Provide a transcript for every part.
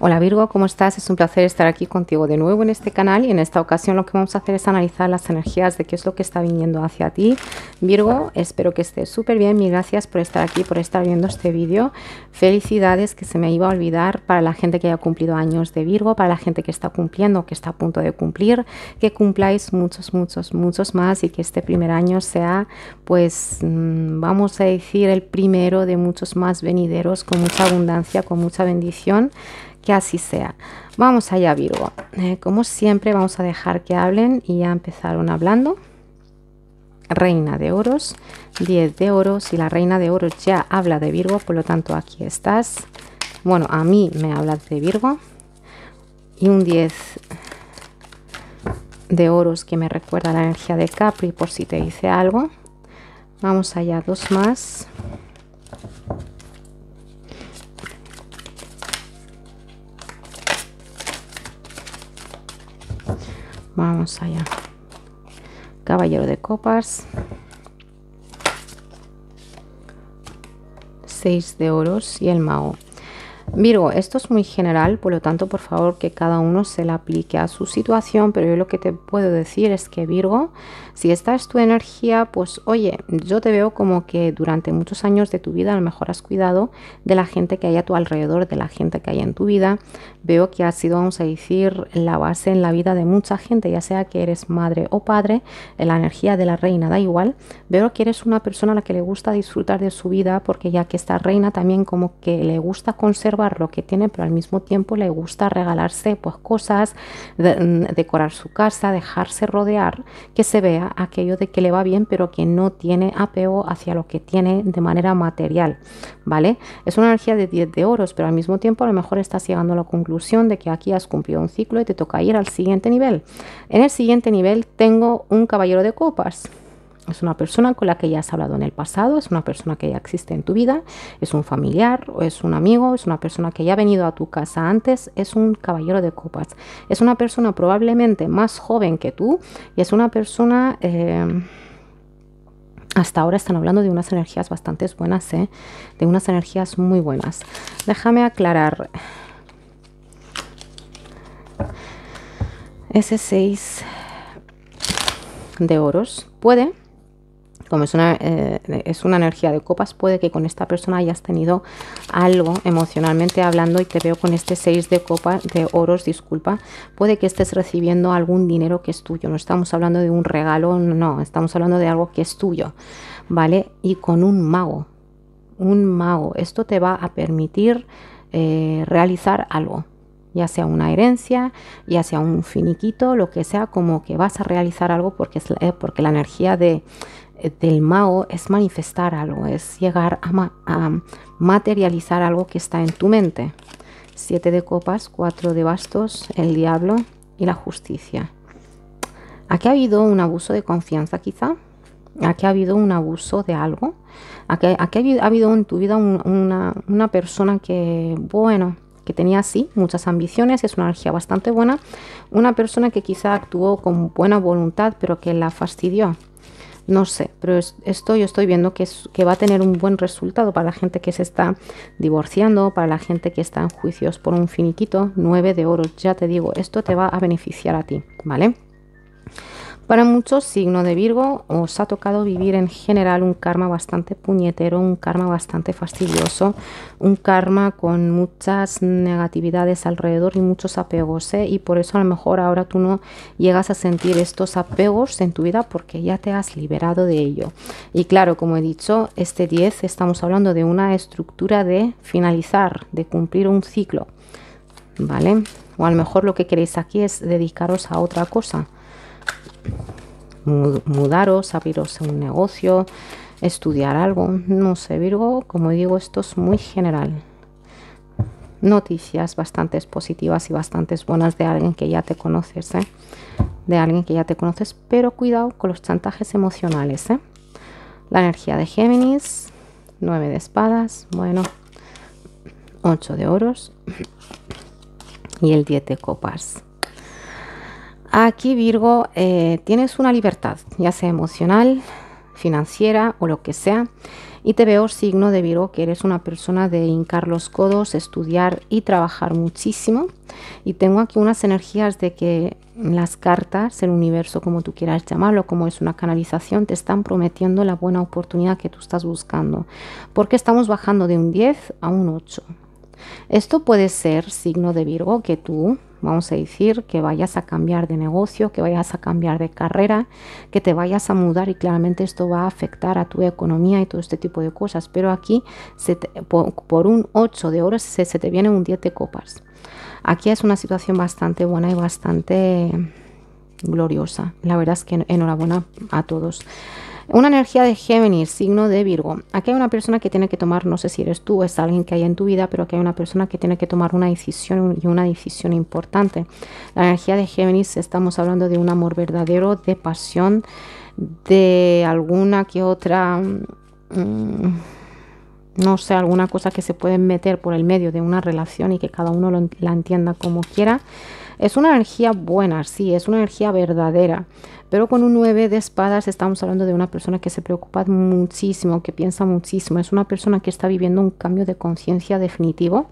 Hola Virgo, ¿cómo estás? Es un placer estar aquí contigo de nuevo en este canal y en esta ocasión lo que vamos a hacer es analizar las energías de qué es lo que está viniendo hacia ti. Virgo, espero que estés súper bien, mil gracias por estar aquí, por estar viendo este vídeo. Felicidades que se me iba a olvidar para la gente que haya cumplido años de Virgo, para la gente que está cumpliendo, que está a punto de cumplir, que cumpláis muchos, muchos, muchos más y que este primer año sea, pues mm, vamos a decir, el primero de muchos más venideros con mucha abundancia, con mucha bendición que así sea. Vamos allá Virgo. Eh, como siempre vamos a dejar que hablen y ya empezaron hablando. Reina de oros, 10 de oros y la reina de oros ya habla de Virgo, por lo tanto aquí estás. Bueno, a mí me hablas de Virgo y un 10 de oros que me recuerda la energía de Capri por si te dice algo. Vamos allá, dos más. Vamos allá. Caballero de copas. seis de oros y el mago. Virgo, esto es muy general, por lo tanto, por favor, que cada uno se la aplique a su situación, pero yo lo que te puedo decir es que Virgo, si esta es tu energía, pues oye, yo te veo como que durante muchos años de tu vida a lo mejor has cuidado de la gente que hay a tu alrededor, de la gente que hay en tu vida, Veo que ha sido, vamos a decir, la base en la vida de mucha gente, ya sea que eres madre o padre, la energía de la reina, da igual. Veo que eres una persona a la que le gusta disfrutar de su vida, porque ya que esta reina también como que le gusta conservar lo que tiene, pero al mismo tiempo le gusta regalarse pues cosas, mm, decorar su casa, dejarse rodear, que se vea aquello de que le va bien, pero que no tiene apego hacia lo que tiene de manera material, ¿vale? Es una energía de 10 de oros, pero al mismo tiempo a lo mejor estás llegando a la conclusión de que aquí has cumplido un ciclo y te toca ir al siguiente nivel. En el siguiente nivel tengo un caballero de copas. Es una persona con la que ya has hablado en el pasado, es una persona que ya existe en tu vida, es un familiar, o es un amigo, es una persona que ya ha venido a tu casa antes, es un caballero de copas. Es una persona probablemente más joven que tú y es una persona... Eh, hasta ahora están hablando de unas energías bastante buenas, ¿eh? de unas energías muy buenas. Déjame aclarar. ese 6 de oros puede como es una, eh, es una energía de copas, puede que con esta persona hayas tenido algo emocionalmente hablando y te veo con este 6 de copas, de oros, disculpa, puede que estés recibiendo algún dinero que es tuyo, no estamos hablando de un regalo, no, estamos hablando de algo que es tuyo, ¿vale? Y con un mago, un mago, esto te va a permitir eh, realizar algo, ya sea una herencia, ya sea un finiquito, lo que sea, como que vas a realizar algo porque, es la, eh, porque la energía de, eh, del Mao es manifestar algo, es llegar a, materializar algo que está en tu mente. Siete de copas, cuatro de bastos, el diablo y la justicia. Aquí ha habido un abuso de confianza quizá, aquí ha habido un abuso de algo, aquí, ha habido en tu vida una, una persona que, bueno, que tenía sí muchas ambiciones, es una energía bastante buena, una persona que quizá actuó con buena voluntad pero que la fastidió. No sé, pero esto yo estoy viendo que, es, que va a tener un buen resultado para la gente que se está divorciando, para la gente que está en juicios por un finiquito, 9 de oro, ya te digo, esto te va a beneficiar a ti, ¿vale? Para muchos, signo de Virgo, os ha tocado vivir en general un karma bastante puñetero, un karma bastante fastidioso, un karma con muchas negatividades alrededor y muchos apegos. ¿eh? Y por eso a lo mejor ahora tú no llegas a sentir estos apegos en tu vida porque ya te has liberado de ello. Y claro, como he dicho, este 10 estamos hablando de una estructura de finalizar, de cumplir un ciclo. ¿Vale? O a lo mejor lo que queréis aquí es dedicaros a otra cosa mudaros, abriros un negocio, estudiar algo. No sé, Virgo, como digo, esto es muy general. Noticias bastante positivas y bastantes buenas de alguien que ya te conoces, ¿eh? de alguien que ya te conoces, pero cuidado con los chantajes emocionales. ¿eh? La energía de Géminis, 9 de espadas, bueno, 8 de oros y el 10 de copas. Aquí Virgo, eh, tienes una libertad, ya sea emocional, financiera o lo que sea. Y te veo signo de Virgo, que eres una persona de hincar los codos, estudiar y trabajar muchísimo. Y tengo aquí unas energías de que las cartas, el universo, como tú quieras llamarlo, como es una canalización, te están prometiendo la buena oportunidad que tú estás buscando. Porque estamos bajando de un 10 a un 8. Esto puede ser signo de Virgo que tú vamos a decir, que vayas a cambiar de negocio, que vayas a cambiar de carrera, que te vayas a mudar y claramente esto va a afectar a tu economía y todo este tipo de cosas, pero aquí por, un 8 de oro se, se te viene un 10 de copas. Aquí es una situación bastante buena y bastante gloriosa. La verdad es que enhorabuena a todos. Una energía de Géminis, signo de Virgo. Aquí hay una persona que tiene que tomar, no sé si eres tú o es alguien que hay en tu vida, pero aquí hay una persona que tiene que tomar una decisión y una decisión importante. La energía de Géminis, estamos hablando de un amor verdadero, de pasión, de alguna que otra... Mm, no sé, alguna cosa que se puede meter por el medio de una relación y que cada uno la entienda como quiera. Es una energía buena, sí, es una energía verdadera, pero con un 9 de espadas estamos hablando de una persona que se preocupa muchísimo, que piensa muchísimo. Es una persona que está viviendo un cambio de conciencia definitivo,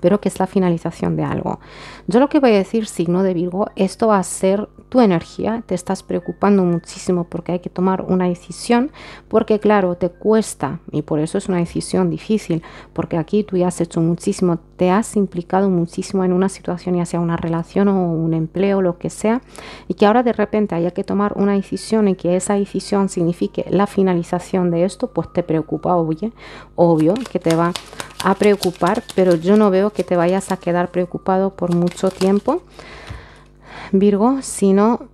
pero que es la finalización de algo. Yo lo que voy a decir, signo de Virgo, esto va a ser energía, te estás preocupando muchísimo porque hay que tomar una decisión, porque claro, te cuesta y por eso es una decisión difícil, porque aquí tú ya has hecho muchísimo, te has implicado muchísimo en una situación, ya sea una relación o un empleo, lo que sea, y que ahora de repente haya que tomar una decisión y que esa decisión signifique la finalización de esto, pues te preocupa, oye, obvio que te va a preocupar, pero yo no veo que te vayas a quedar preocupado por mucho tiempo. Virgo, si no,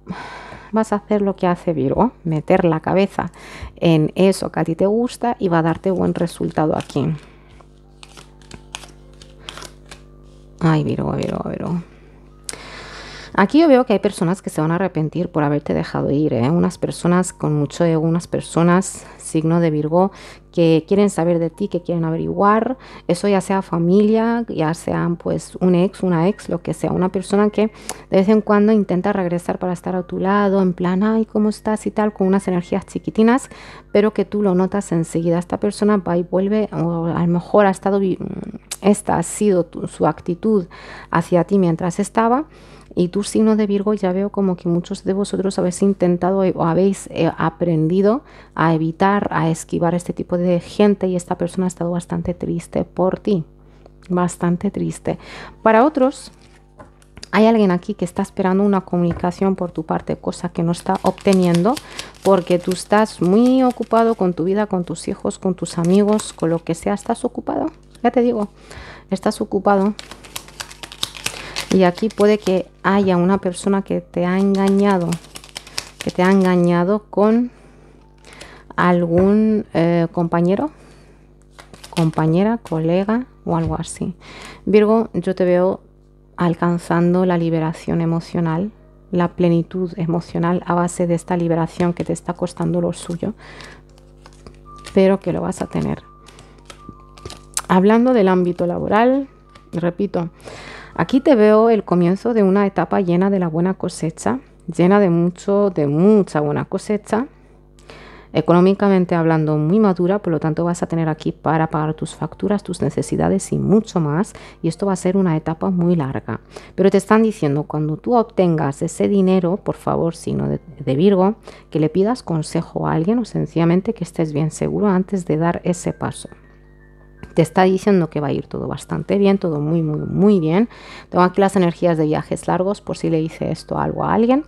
vas a hacer lo que hace Virgo, meter la cabeza en eso que a ti te gusta y va a darte buen resultado aquí. Ay, Virgo, Virgo, Virgo. Aquí yo veo que hay personas que se van a arrepentir por haberte dejado ir, ¿eh? unas personas con mucho ego, unas personas signo de Virgo, que quieren saber de ti, que quieren averiguar, eso ya sea familia, ya sea pues un ex, una ex, lo que sea, una persona que de vez en cuando intenta regresar para estar a tu lado, en plan, ay, ¿cómo estás? y tal, con unas energías chiquitinas, pero que tú lo notas enseguida, esta persona va y vuelve, o a lo mejor ha estado, mm, esta ha sido su actitud hacia ti mientras estaba y tu signo de Virgo, ya veo como que muchos de vosotros habéis intentado eh, o habéis eh, aprendido a evitar, a esquivar este tipo de gente y esta persona ha estado bastante triste por ti, bastante triste. Para otros, hay alguien aquí que está esperando una comunicación por tu parte, cosa que no está obteniendo porque tú estás muy ocupado con tu vida, con tus hijos, con tus amigos, con lo que sea, estás ocupado, ya te digo, estás ocupado y aquí puede que haya una persona que te ha engañado, que te ha engañado con algún eh, compañero, compañera, colega o algo así. Virgo, yo te veo alcanzando la liberación emocional, la plenitud emocional a base de esta liberación que te está costando lo suyo, pero que lo vas a tener. Hablando del ámbito laboral, repito, Aquí te veo el comienzo de una etapa llena de la buena cosecha, llena de mucho, de mucha buena cosecha. Económicamente hablando, muy madura, por lo tanto vas a tener aquí para pagar tus facturas, tus necesidades y mucho más. Y esto va a ser una etapa muy larga. Pero te están diciendo, cuando tú obtengas ese dinero, por favor, sino de Virgo, que le pidas consejo a alguien o sencillamente que estés bien seguro antes de dar ese paso te está diciendo que va a ir todo bastante bien, todo muy, muy, muy bien. Tengo aquí las energías de viajes largos por si le hice esto algo a alguien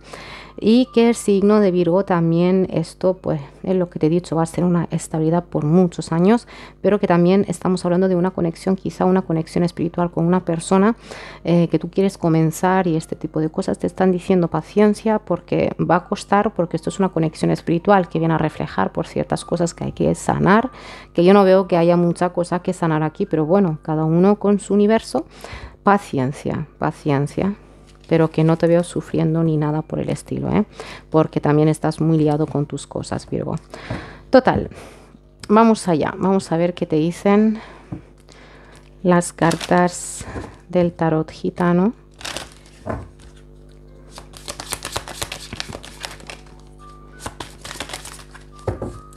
y que el signo de Virgo también esto pues es lo que te he dicho va a ser una estabilidad por muchos años pero que también estamos hablando de una conexión quizá una conexión espiritual con una persona eh, que tú quieres comenzar y este tipo de cosas te están diciendo paciencia porque va a costar porque esto es una conexión espiritual que viene a reflejar por ciertas cosas que hay que sanar que yo no veo que haya mucha cosa que sanar aquí pero bueno cada uno con su universo paciencia paciencia pero que no te veo sufriendo ni nada por el estilo, ¿eh? porque también estás muy liado con tus cosas, Virgo. Total, vamos allá, vamos a ver qué te dicen las cartas del tarot gitano.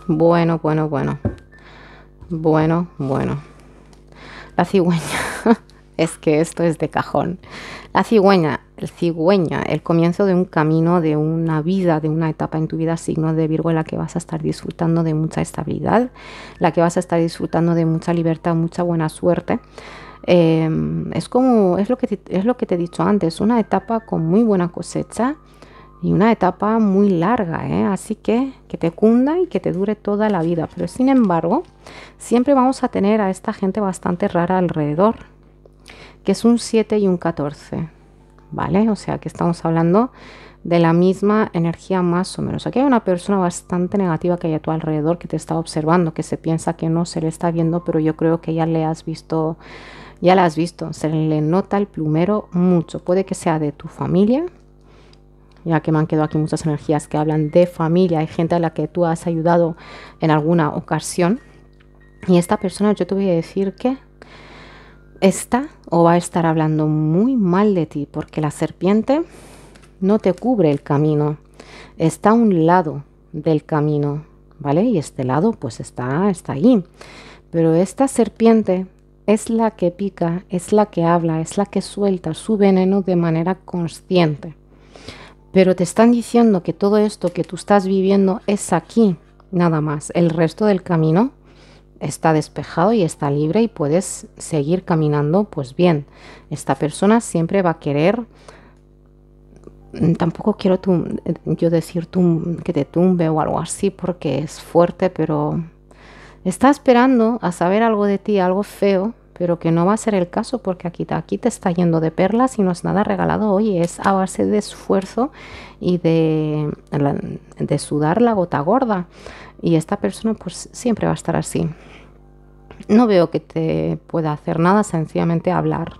Bueno, bueno, bueno. Bueno, bueno. La cigüeña. es que esto es de cajón. La cigüeña el cigüeña, el comienzo de un camino, de una vida, de una etapa en tu vida, signo de Virgo, en la que vas a estar disfrutando de mucha estabilidad, la que vas a estar disfrutando de mucha libertad, mucha buena suerte. Em, es como, es lo, que te, es lo que te he dicho antes, una etapa con muy buena cosecha y una etapa muy larga, ¿eh? así que que te cunda y que te dure toda la vida. Pero sin embargo, siempre vamos a tener a esta gente bastante rara alrededor, que es un 7 y un 14. ¿vale? O sea que estamos hablando de la misma energía más o menos. Aquí hay una persona bastante negativa que hay a tu alrededor que te está observando, que se piensa que no se le está viendo, pero yo creo que ya le has visto, ya la has visto, se le nota el plumero mucho. Puede que sea de tu familia, ya que me han quedado aquí muchas energías que hablan de familia, hay gente a la que tú has ayudado en alguna ocasión. Y esta persona yo te voy a decir que está o va a estar hablando muy mal de ti porque la serpiente no te cubre el camino, está a un lado del camino, ¿vale? Y este lado pues está, está ahí. Pero esta serpiente es la que pica, es la que habla, es la que suelta su veneno de manera consciente. Pero te están diciendo que todo esto que tú estás viviendo es aquí, nada más. El resto del camino está despejado y está libre y puedes seguir caminando, pues bien, esta persona siempre va a querer mm, tampoco quiero eh, yo decir tum que te tumbe o algo así porque es fuerte, pero está esperando a saber algo de ti, algo feo, pero que no va a ser el caso porque aquí, aquí te está yendo de perlas y no es nada regalado. Hoy es a base de esfuerzo y de, de sudar la gota gorda. Y esta persona pues siempre va a estar así. No veo que te pueda hacer nada, sencillamente hablar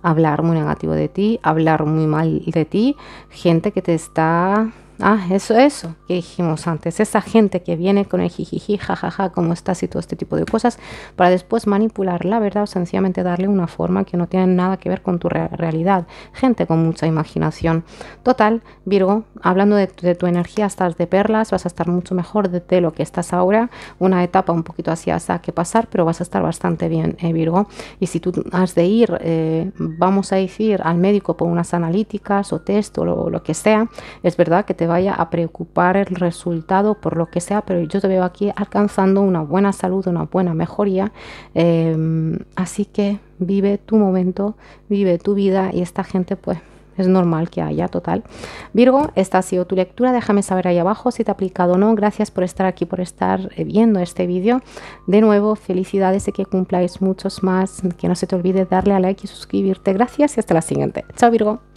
hablar muy negativo de ti, hablar muy mal de ti, gente que te está Ah, eso, eso que dijimos antes. Esa gente que viene con el jijiji, jajaja, cómo estás y todo este tipo de cosas, para después manipular la verdad o sencillamente darle una forma que no tiene nada que ver con tu realidad. Gente con mucha imaginación. Total, Virgo, hablando de, tu energía, estás de perlas, vas a estar mucho mejor de, lo que estás ahora. Una etapa un poquito así hasta que pasar, pero vas a estar bastante bien, eh, Virgo. Y si tú has de ir, eh, vamos a decir, al médico por unas analíticas o test o lo, lo que sea, es verdad que te vaya a preocupar el resultado por lo que sea, pero yo te veo aquí alcanzando una buena salud, una buena mejoría. Em, así que vive tu momento, vive tu vida y esta gente pues es normal que haya, total. Virgo, esta ha sido tu lectura, déjame saber ahí abajo si te ha aplicado o no, gracias por estar aquí, por estar eh, viendo este vídeo. De nuevo, felicidades y que cumpláis muchos más, que no se te olvide darle a like y suscribirte, gracias y hasta la siguiente. Chao Virgo.